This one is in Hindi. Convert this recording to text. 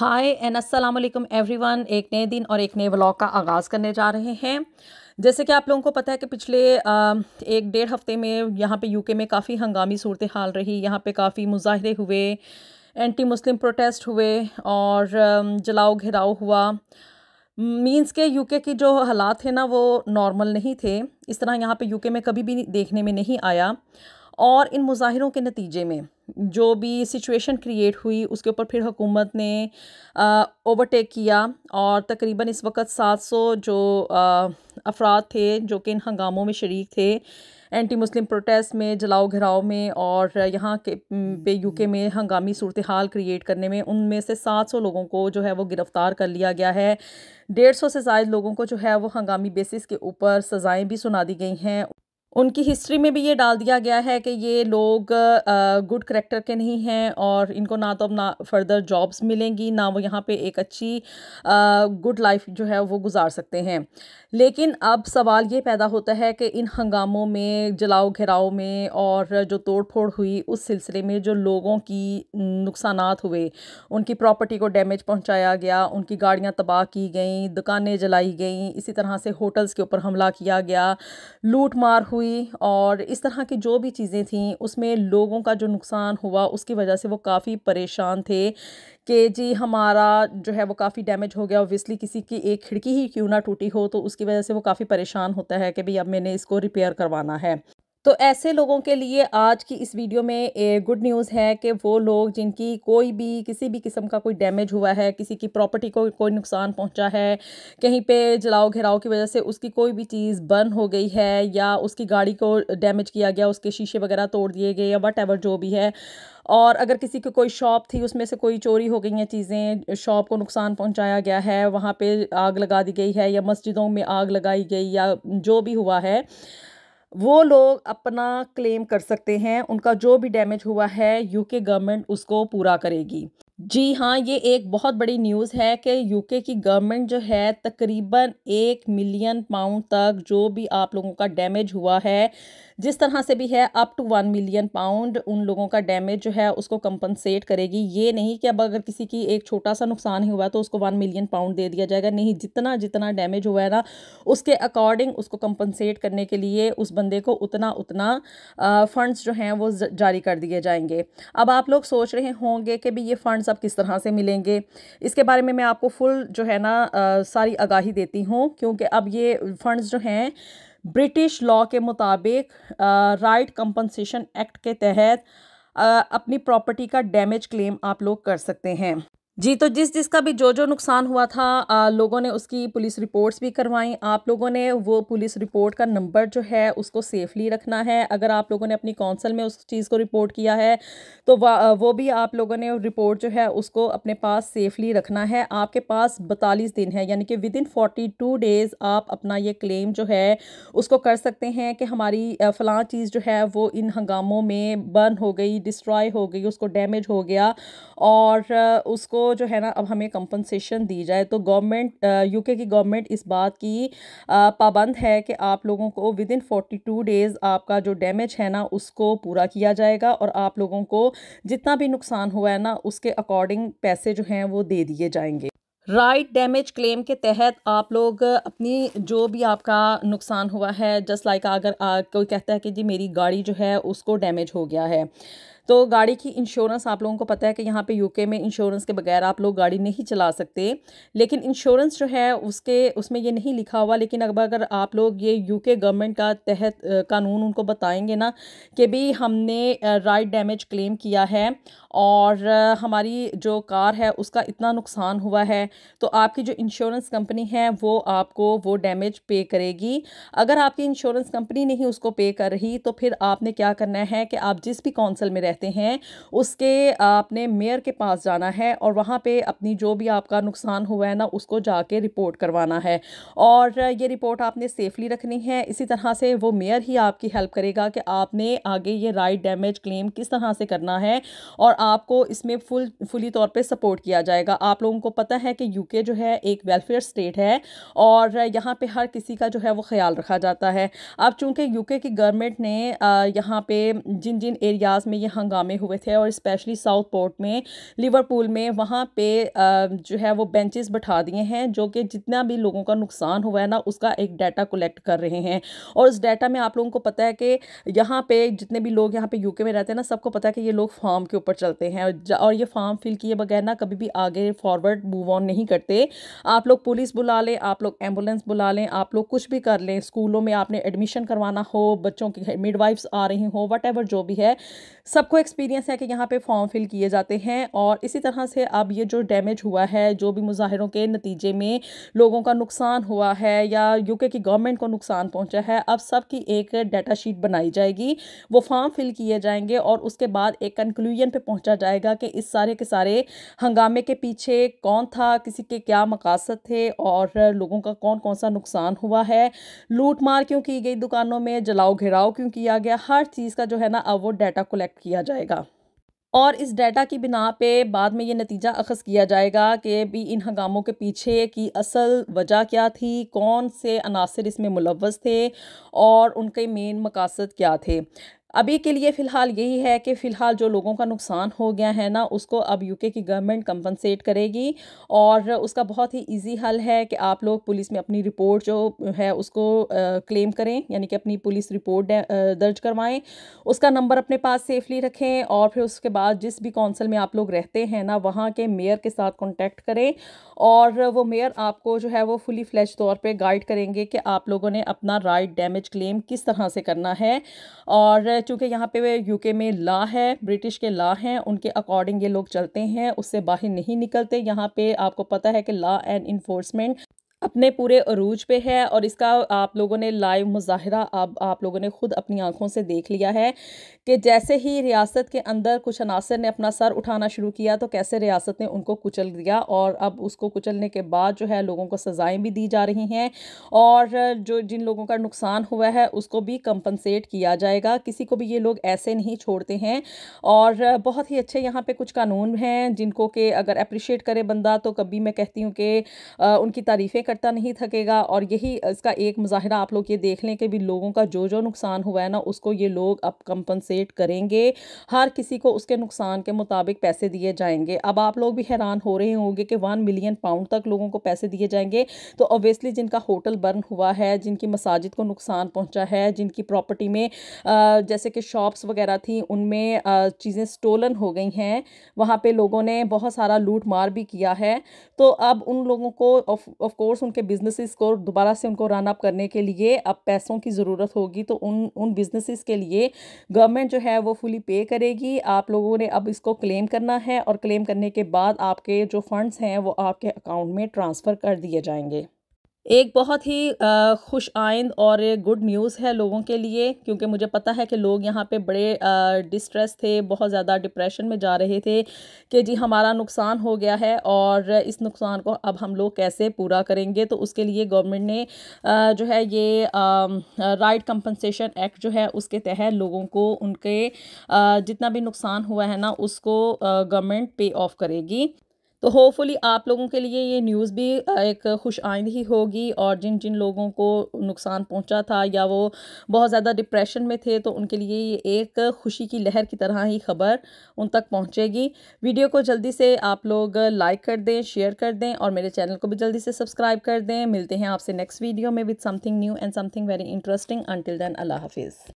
हाय एंड अस्सलाम वालेकुम एवरीवन एक नए दिन और एक नए ब्लॉग का आगाज़ करने जा रहे हैं जैसे कि आप लोगों को पता है कि पिछले एक डेढ़ हफ्ते में यहाँ पे यूके में काफ़ी हंगामी सूरत हाल रही यहाँ पे काफ़ी मुजाहरे हुए एंटी मुस्लिम प्रोटेस्ट हुए और जलाओ घिराव हुआ मींस के यूके की जो हालात थे ना वो नॉर्मल नहीं थे इस तरह यहाँ पर यूके में कभी भी देखने में नहीं आया और इन मुजाहरों के नतीजे में जो भी सिचुएशन क्रिएट हुई उसके ऊपर फिर हुकूमत ने ओवरटेक किया और तकरीबन इस वक्त 700 जो अफराद थे जो कि इन हंगामों में शरीक थे एंटी मुस्लिम प्रोटेस्ट में जलाओ घिराव में और यहाँ के पे यूके में हंगामी सूरत हाल क्रिएट करने में उनमें से सात सौ लोगों को जो है वो गिरफ़्तार कर लिया गया है डेढ़ सौ से ज़ायद लोगों को जो है वो हंगामी बेसिस के ऊपर सज़ाएँ भी सुना दी गई हैं उनकी हिस्ट्री में भी ये डाल दिया गया है कि ये लोग गुड करेक्टर के नहीं हैं और इनको ना तो अब ना फर्दर जॉब्स मिलेंगी ना वो यहाँ पे एक अच्छी गुड लाइफ जो है वो गुजार सकते हैं लेकिन अब सवाल ये पैदा होता है कि इन हंगामों में जलाओ घिराव में और जो तोड़ फोड़ हुई उस सिलसिले में जो लोगों की नुकसान हुए उनकी प्रॉपर्टी को डैमेज पहुँचाया गया उनकी गाड़ियाँ तबाह की गई दुकानें जलाई गई इसी तरह से होटल्स के ऊपर हमला किया गया लूट मार हुई हुई और इस तरह की जो भी चीज़ें थीं उसमें लोगों का जो नुकसान हुआ उसकी वजह से वो काफ़ी परेशान थे कि जी हमारा जो है वो काफ़ी डैमेज हो गया ऑब्वियसली किसी की एक खिड़की ही क्यों ना टूटी हो तो उसकी वजह से वो काफ़ी परेशान होता है कि भाई अब मैंने इसको रिपेयर करवाना है तो ऐसे लोगों के लिए आज की इस वीडियो में गुड न्यूज़ है कि वो लोग जिनकी कोई भी किसी भी किस्म का कोई डैमेज हुआ है किसी की प्रॉपर्टी को कोई नुकसान पहुंचा है कहीं पे जलाओ घिराव की वजह से उसकी कोई भी चीज़ बर्न हो गई है या उसकी गाड़ी को डैमेज किया गया उसके शीशे वगैरह तोड़ दिए गए या वट जो भी है और अगर किसी की कोई शॉप थी उसमें से कोई चोरी हो गई हैं चीज़ें शॉप को नुकसान पहुंचाया गया है वहाँ पे आग लगा दी गई है या मस्जिदों में आग लगाई गई या जो भी हुआ है वो लोग अपना क्लेम कर सकते हैं उनका जो भी डैमेज हुआ है यूके गवर्नमेंट उसको पूरा करेगी जी हाँ ये एक बहुत बड़ी न्यूज़ है कि यूके की गवर्नमेंट जो है तकरीबन एक मिलियन पाउंड तक जो भी आप लोगों का डैमेज हुआ है जिस तरह से भी है up to one million pound उन लोगों का डैमेज जो है उसको कंपनसेट करेगी ये नहीं कि अब अगर किसी की एक छोटा सा नुकसान ही हुआ तो उसको वन मिलियन पाउंड दे दिया जाएगा नहीं जितना जितना डैमेज हुआ है ना उसके अकॉर्डिंग उसको कंपनसेट करने के लिए उस बंदे को उतना उतना फ़ंड्स जो हैं वो जारी कर दिए जाएंगे अब आप लोग सोच रहे होंगे कि भी ये फ़ंड्स सब किस तरह से मिलेंगे इसके बारे में मैं आपको फुल जो है ना आ, सारी आगाही देती हूँ क्योंकि अब ये फंड्स जो हैं ब्रिटिश लॉ के मुताबिक राइट कंपनसेशन एक्ट के तहत आ, अपनी प्रॉपर्टी का डैमेज क्लेम आप लोग कर सकते हैं जी तो जिस जिसका भी जो जो नुकसान हुआ था आ, लोगों ने उसकी पुलिस रिपोर्ट्स भी करवाई आप लोगों ने वो पुलिस रिपोर्ट का नंबर जो है उसको सेफली रखना है अगर आप लोगों ने अपनी कौंसल में उस चीज़ को रिपोर्ट किया है तो वो भी आप लोगों ने रिपोर्ट जो है उसको अपने पास सेफली रखना है आपके पास बतालीस दिन है यानी कि within forty two days आप अपना ये क्लेम जो है उसको कर सकते हैं कि हमारी फ़लाँ चीज़ जो है वो इन हंगामों में बर्न हो गई डिस्ट्रॉय हो गई उसको डैमेज हो गया और उसको जो है ना अब हमें कंपनसेशन दी जाए तो गवर्नमेंट यूके की गवर्नमेंट इस बात की पाबंद है कि आप लोगों को within forty two days आपका जो डैमेज है ना उसको पूरा किया जाएगा और आप लोगों को जितना भी नुकसान हुआ है ना उसके अकॉर्डिंग पैसे जो हैं वो दे दिए जाएंगे राइट डैमेज क्लेम के तहत आप लोग अपनी जो भी आपका नुकसान हुआ है जस्ट लाइक like अगर कोई कहता है कि जी मेरी गाड़ी जो है उसको डैमेज हो गया है तो गाड़ी की इंश्योरेंस आप लोगों को पता है कि यहाँ पे यूके में इंश्योरेंस के बगैर आप लोग गाड़ी नहीं चला सकते लेकिन इंश्योरेंस जो है उसके उसमें ये नहीं लिखा हुआ लेकिन अगर अगर आप लोग ये यूके गवर्नमेंट का तहत कानून उनको बताएंगे ना कि भी हमने राइट डैमेज क्लेम किया है और हमारी जो कार है उसका इतना नुकसान हुआ है तो आपकी जो इंश्योरेंस कंपनी है वो आपको वो डैमेज पे करेगी अगर आपकी इंश्योरेंस कंपनी नहीं उसको पे कर रही तो फिर आपने क्या करना है कि आप जिस भी कौंसल में रहते हैं उसके आपने मेयर के पास जाना है और वहाँ पे अपनी जो भी आपका नुकसान हुआ है ना उसको जाके रिपोर्ट करवाना है और ये रिपोर्ट आपने सेफली रखनी है इसी तरह से वो मेयर ही आपकी हेल्प करेगा कि आपने आगे ये राइट डैमेज क्लेम किस तरह से करना है और आपको इसमें फुल फुली तौर पर सपोर्ट किया जाएगा आप लोगों को पता है कि यूके जो है एक वेलफेयर स्टेट है और यहाँ पर हर किसी का जो है वो ख्याल रखा जाता है अब चूंकि यूके की गवर्नमेंट ने यहाँ पे जिन जिन एरियाज़ में यहाँ हंगामे हुए थे और स्पेशली साउथ पोर्ट में लिवरपूल में वहाँ पे जो है वो बेंचेस बैठा दिए हैं जो कि जितना भी लोगों का नुकसान हुआ है ना उसका एक डाटा कलेक्ट कर रहे हैं और उस डाटा में आप लोगों को पता है कि यहाँ पे जितने भी लोग यहाँ पे यूके में रहते हैं ना सबको पता है कि ये लोग फार्म के ऊपर चलते हैं और ये फार्म फिल किए बगैर ना कभी भी आगे फॉरवर्ड मूव ऑन नहीं करते आप लोग पुलिस बुला लें आप लोग एम्बुलेंस बुला लें आप लोग कुछ भी कर लें स्कूलों में आपने एडमिशन करवाना हो बच्चों की मिडवाइफ्स आ रही हों वट जो भी है सबको एक्सपीरियंस है कि यहाँ पे फॉर्म फिल किए जाते हैं और इसी तरह से अब ये जो डैमेज हुआ है जो भी मुजाहरों के नतीजे में लोगों का नुकसान हुआ है या यूके की गवर्नमेंट को नुकसान पहुँचा है अब सब की एक डाटा शीट बनाई जाएगी वो फॉर्म फिल किए जाएंगे और उसके बाद एक कंक्लूजन पर पहुँचा जाएगा कि इस सारे के सारे हंगामे के पीछे कौन था किसी के क्या मकासद थे और लोगों का कौन कौन सा नुकसान हुआ है लूट मार क्यों की गई दुकानों में जलाओ घिराव क्यों किया गया हर चीज़ का जो है ना अब वो डाटा कलेक्ट कलेक्ट किया जाएगा और इस डाटा की बिना पे बाद में ये नतीजा अखज़ किया जाएगा कि भी इन हंगामों के पीछे की असल वजह क्या थी कौन से अनासर इसमें मुलवस थे और उनके मेन मकासद क्या थे अभी के लिए फ़िलहाल यही है कि फ़िलहाल जो लोगों का नुकसान हो गया है ना उसको अब यूके की गवर्नमेंट कंपनसेट करेगी और उसका बहुत ही इजी हल है कि आप लोग पुलिस में अपनी रिपोर्ट जो है उसको क्लेम करें यानी कि अपनी पुलिस रिपोर्ट दर्ज करवाएं उसका नंबर अपने पास सेफली रखें और फिर उसके बाद जिस भी कौंसिल में आप लोग रहते हैं ना वहाँ के मेयर के साथ कॉन्टेक्ट करें और वो मेयर आपको जो है वो फुली फ्लैश तौर पर गाइड करेंगे कि आप लोगों ने अपना राइट डैमेज क्लेम किस तरह से करना है और चूँकि यहाँ पे वे यूके में लॉ है ब्रिटिश के लॉ हैं उनके अकॉर्डिंग ये लोग चलते हैं उससे बाहर नहीं निकलते यहाँ पे आपको पता है कि लॉ एंड इन्फोर्समेंट अपने पूरे अरूज पे है और इसका आप लोगों ने लाइव मुजाहरा आप आप लोगों ने ख़ुद अपनी आंखों से देख लिया है कि जैसे ही रियासत के अंदर कुछ अनासर ने अपना सर उठाना शुरू किया तो कैसे रियासत ने उनको कुचल दिया और अब उसको कुचलने के बाद जो है लोगों को सज़ाएँ भी दी जा रही हैं और जो जिन लोगों का नुकसान हुआ है उसको भी कंपनसेट किया जाएगा किसी को भी ये लोग ऐसे नहीं छोड़ते हैं और बहुत ही अच्छे यहाँ पर कुछ कानून हैं जिनको कि अगर अप्रिशिएट करे बंदा तो कभी मैं कहती हूँ कि उनकी तारीफ़ें करता नहीं थकेगा और यही इसका एक मुजाहरा आप लोग ये देख लें कि भी लोगों का जो जो नुकसान हुआ है ना उसको ये लोग अब कंपनसेट करेंगे हर किसी को उसके नुकसान के मुताबिक पैसे दिए जाएंगे अब आप लोग भी हैरान हो रहे होंगे कि वन मिलियन पाउंड तक लोगों को पैसे दिए जाएंगे तो ऑब्वियसली जिनका होटल बर्न हुआ है जिनकी मसाजिद को नुकसान पहुँचा है जिनकी प्रॉपर्टी में जैसे कि शॉप्स वगैरह थी उनमें चीज़ें स्टोलन हो गई हैं वहाँ पर लोगों ने बहुत सारा लूट मार भी किया है तो अब उन लोगों को ऑफ कोर्स उनके बिजनेसेस को दोबारा से उनको रन अप करने के लिए अब पैसों की ज़रूरत होगी तो उन उन बिजनेसेस के लिए गवर्नमेंट जो है वो फुली पे करेगी आप लोगों ने अब इसको क्लेम करना है और क्लेम करने के बाद आपके जो फंड्स हैं वो आपके अकाउंट में ट्रांसफ़र कर दिए जाएंगे एक बहुत ही खुश आइंद और गुड न्यूज़ है लोगों के लिए क्योंकि मुझे पता है कि लोग यहाँ पे बड़े डिस्ट्रेस थे बहुत ज़्यादा डिप्रेशन में जा रहे थे कि जी हमारा नुकसान हो गया है और इस नुकसान को अब हम लोग कैसे पूरा करेंगे तो उसके लिए गवर्नमेंट ने जो है ये राइट कंपनसेशन एक्ट जो है उसके तहत लोगों को उनके जितना भी नुकसान हुआ है ना उसको गवर्नमेंट पे ऑफ करेगी तो होपफुली आप लोगों के लिए ये न्यूज़ भी एक खुश आइंद ही होगी और जिन जिन लोगों को नुकसान पहुंचा था या वो बहुत ज़्यादा डिप्रेशन में थे तो उनके लिए ये एक खुशी की लहर की तरह ही खबर उन तक पहुंचेगी वीडियो को जल्दी से आप लोग लाइक कर दें शेयर कर दें और मेरे चैनल को भी जल्दी से सब्सक्राइब कर दें मिलते हैं आपसे नेक्स्ट वीडियो में with something new and something very interesting until then अल्लाह हाफिज़